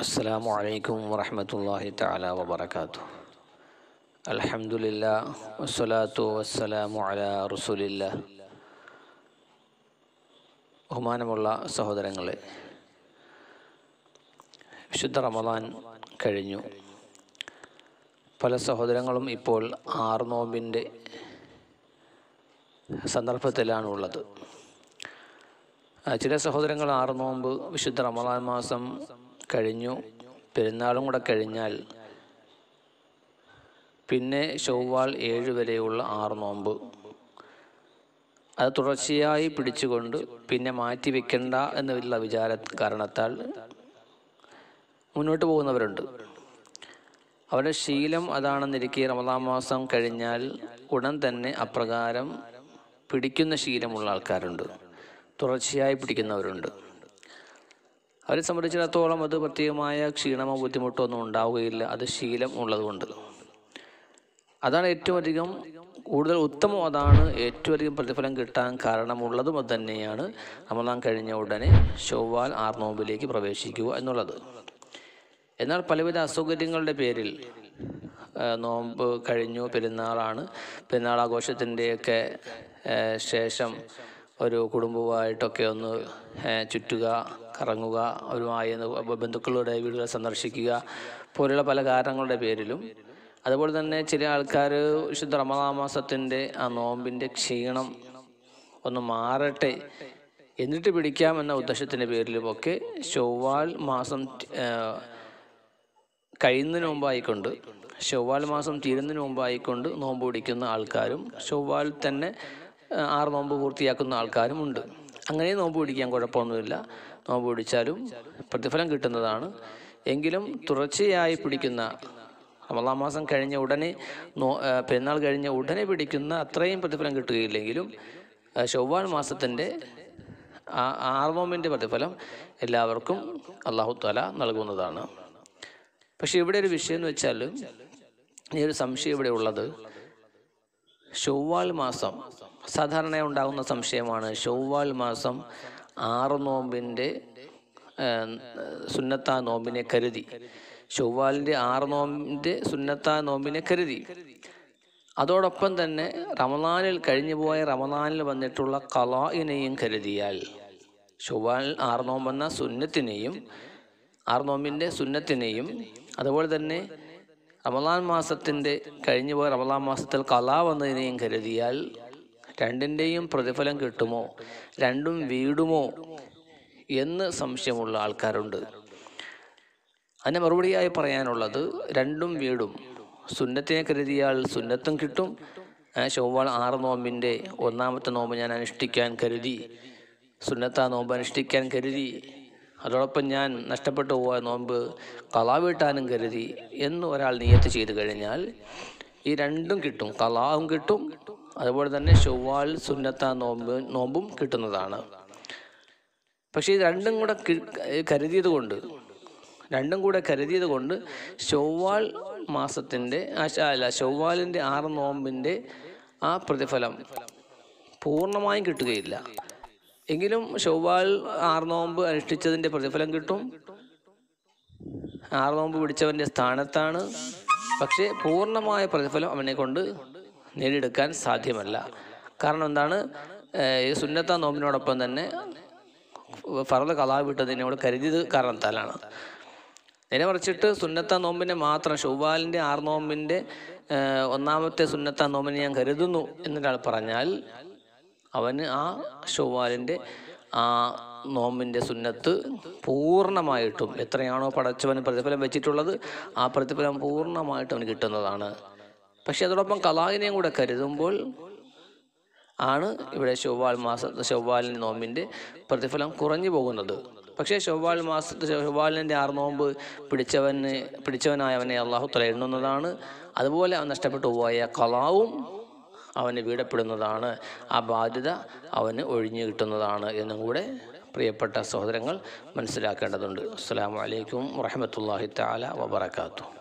السلام عليكم ورحمة الله تعالى وبركاته الحمد لله والصلاة والسلام على رسول الله ബഹുമാനമുള്ള رنجل شد رمضان കഴിഞ്ഞു പല സഹോദരങ്ങളും ഇപ്പോൾ ആറ് നോമ്പിൻ്റെ സന്ദർഭത്തിലാണുള്ളത് ചില സഹോദരങ്ങൾ ആറ് നോമ്പ് വിശുദ്ധ റമദാൻ മാസം കഴിഞ്ഞു പെരുന്നാളും കൂടെ കഴിഞ്ഞാൽ പിന്നെ ചൊവ്വാൾ ഏഴ് വരെയുള്ള ആറ് നോമ്പ് അത് തുടർച്ചയായി പിടിച്ചുകൊണ്ട് പിന്നെ മാറ്റി വെക്കണ്ട എന്നുള്ള വിചാര കാരണത്താൽ മുന്നോട്ട് പോകുന്നവരുണ്ട് അവരുടെ ശീലം അതാണെന്നിരിക്കെ റമദാൻ മാസം കഴിഞ്ഞാൽ ഉടൻ തന്നെ അപ്രകാരം പിടിക്കുന്ന ശീലമുള്ള ആൾക്കാരുണ്ട് തുടർച്ചയായി പിടിക്കുന്നവരുണ്ട് അവരെ സംബന്ധിച്ചിടത്തോളം അത് പ്രത്യേകമായ ക്ഷീണമോ ബുദ്ധിമുട്ടോ ഒന്നും ഉണ്ടാവുകയില്ല അത് ശീലം ഉള്ളതുകൊണ്ട് അതാണ് ഏറ്റവും അധികം കൂടുതൽ ഉത്തമം അതാണ് ഏറ്റവും അധികം പ്രതിഫലം കിട്ടാൻ കാരണമുള്ളതും അത് തന്നെയാണ് റമദാൻ കഴിഞ്ഞ ഉടനെ ചൊവ്വാൽ ആർ നോമ്പിലേക്ക് പ്രവേശിക്കുക എന്നുള്ളത് എന്നാൽ പലവിധ അസൗകര്യങ്ങളുടെ പേരിൽ നോമ്പ് കഴിഞ്ഞു പെരുന്നാളാണ് പെരുന്നാൾ ആഘോഷത്തിൻ്റെയൊക്കെ ശേഷം ഒരു കുടുംബവുമായിട്ടൊക്കെ ഒന്ന് ചുറ്റുക കറങ്ങുക ഒരുമായി ബന്ധുക്കളുടെ വീടുകൾ സന്ദർശിക്കുക പോലുള്ള പല കാരണങ്ങളുടെ പേരിലും അതുപോലെ തന്നെ ചില ആൾക്കാർ വിശുദ്ധ റമദാമാസത്തിൻ്റെ ആ നോമ്പിൻ്റെ ക്ഷീണം ഒന്ന് മാറട്ടെ എന്നിട്ട് പിടിക്കാം എന്ന ഉദ്ദേശത്തിൻ്റെ പേരിലുമൊക്കെ ചൊവ്വാൽ മാസം കഴിയുന്നതിന് മുമ്പായിക്കൊണ്ട് ചൊവ്വാൽ മാസം തീരുന്നതിന് മുമ്പായിക്കൊണ്ട് നോമ്പ് പിടിക്കുന്ന ആൾക്കാരും ചൊവ്വാൽ തന്നെ ആറ് നോമ്പ് പൂർത്തിയാക്കുന്ന ആൾക്കാരും ഉണ്ട് അങ്ങനെ നോമ്പ് പിടിക്കാൻ കുഴപ്പമൊന്നുമില്ല നോമ്പ് പിടിച്ചാലും പ്രതിഫലം കിട്ടുന്നതാണ് എങ്കിലും തുടർച്ചയായി പിടിക്കുന്ന അമലാം മാസം കഴിഞ്ഞ ഉടനെ നോ പെരുന്നാൾ കഴിഞ്ഞ ഉടനെ പിടിക്കുന്ന അത്രയും പ്രതിഫലം കിട്ടുകയില്ലെങ്കിലും ചൊവ്വാൽ മാസത്തിൻ്റെ ആ ആർമോമിൻ്റെ പ്രതിഫലം എല്ലാവർക്കും അള്ളാഹുത്തല നൽകുന്നതാണ് പക്ഷെ ഇവിടെ ഒരു വിഷയം എന്ന് വെച്ചാൽ ഈ ഒരു സംശയം ഇവിടെ ഉള്ളത് ചൊവ്വാൽ മാസം സാധാരണ ഉണ്ടാകുന്ന സംശയമാണ് ചൊവ്വാൽ മാസം ആറ് നോമ്പിൻ്റെ സുന്നത്താ നോമ്പിനെ കരുതി ചൊവ്വാലിൻ്റെ ആറ് നോമ്പിൻ്റെ സുന്നത്താ നോമ്പിനെ കരുതി അതോടൊപ്പം തന്നെ റമദാനിൽ കഴിഞ്ഞു പോയ റമദാനിൽ വന്നിട്ടുള്ള കലായിനെയും കരുതിയാൽ ചൊവ്വാൽ ആറ് നോമ്പെന്ന സുന്നത്തിനെയും ആറ് നോമ്പിൻ്റെ സുന്നത്തിനെയും അതുപോലെ തന്നെ റമദാൻ മാസത്തിൻ്റെ കഴിഞ്ഞു പോയ റമദാൻ മാസത്തിൽ കലാ വന്നതിനെയും കരുതിയാൽ രണ്ടിൻ്റെയും പ്രതിഫലം കിട്ടുമോ രണ്ടും വീടുമോ എന്ന് സംശയമുള്ള ആൾക്കാരുണ്ട് അതിന് മറുപടിയായി പറയാനുള്ളത് രണ്ടും വീടും സുന്നത്തിനെ കരുതിയാൽ സുന്നത്തും കിട്ടും ചൊവ്വാൾ ആറ് നോമ്പിൻ്റെ ഒന്നാമത്തെ നോമ്പ് ഞാൻ അനുഷ്ഠിക്കാൻ കരുതി സുന്നത്താ നോമ്പ് അനുഷ്ഠിക്കാൻ കരുതി അതോടൊപ്പം ഞാൻ നഷ്ടപ്പെട്ടു പോയ നോമ്പ് കലാ കരുതി എന്ന് ഒരാൾ നിയത്ത് ചെയ്തു കഴിഞ്ഞാൽ ഈ രണ്ടും കിട്ടും കലാവും കിട്ടും അതുപോലെ തന്നെ ചൊവ്വാൽ സുന്നത്ത നോമ്പ് നോമ്പും കിട്ടുന്നതാണ് പക്ഷേ ഇത് രണ്ടും കൂടെ കരുതിയത് കൊണ്ട് രണ്ടും കൂടെ കരുതിയത് കൊണ്ട് ചൊവ്വാൽ മാസത്തിൻ്റെ അല്ല ചൊവ്വാലിൻ്റെ ആറ് നോമ്പിൻ്റെ ആ പ്രതിഫലം പൂർണ്ണമായും കിട്ടുകയില്ല എങ്കിലും ഷവ്വാൽ ആർനോമ്പ് അനുഷ്ഠിച്ചതിൻ്റെ പ്രതിഫലം കിട്ടും ആർനോമ്പ് പിടിച്ചവൻ്റെ സ്ഥാനത്താണ് പക്ഷേ പൂർണ്ണമായ പ്രതിഫലം അവനെ കൊണ്ട് നേടിയെടുക്കാൻ സാധ്യമല്ല കാരണം എന്താണ് ഈ സുന്നത്ത നോമ്പിനോടൊപ്പം തന്നെ ഫറദ് കലാ വിട്ടതിനോട് കരുതിയത് കാരണത്താലാണ് നേരെ മറിച്ചിട്ട് സുന്നത്ത നോമ്പിനെ മാത്രം ഷവ്വാലിൻ്റെ ആർനോമ്പിൻ്റെ ഒന്നാമത്തെ സുന്നത്ത നോമ്പിനെ ഞാൻ കരുതുന്നു എന്നൊരാൾ പറഞ്ഞാൽ അവന് ആ ഷൊവ്വാലിൻ്റെ ആ നോമ്പിൻ്റെ സുന്നത്ത് പൂർണ്ണമായിട്ടും എത്രയാണോ പടച്ചവന് പ്രതിഫലം വെച്ചിട്ടുള്ളത് ആ പ്രതിഫലം പൂർണ്ണമായിട്ട് അവന് കിട്ടുന്നതാണ് പക്ഷെ അതോടൊപ്പം കലാഹിനെയും കൂടെ കരുതുമ്പോൾ ആണ് ഇവിടെ ചൊവ്വാൽ മാസ ചൊവ്വാലിൻ്റെ നോമ്പിൻ്റെ പ്രതിഫലം കുറഞ്ഞു പോകുന്നത് പക്ഷേ ചൊവ്വാൽ മാസത്തെ ചൊവ്വാലിൻ്റെ ആറ് നോമ്പ് പിടിച്ചവന് പിടിച്ചവനായവനെ അള്ളാഹു തല എണ്ണുന്നതാണ് അതുപോലെ അവൻ നഷ്ടപ്പെട്ടു പോയ കലാവും അവന് വീടപ്പെടുന്നതാണ് ആ ബാധ്യത അവന് ഒഴിഞ്ഞു കിട്ടുന്നതാണ് എന്നും കൂടെ പ്രിയപ്പെട്ട സഹോദരങ്ങൾ മനസ്സിലാക്കേണ്ടതുണ്ട് അസ്സാം വലൈക്കും വറഹമത്തല്ലാഹി താല വാത്തു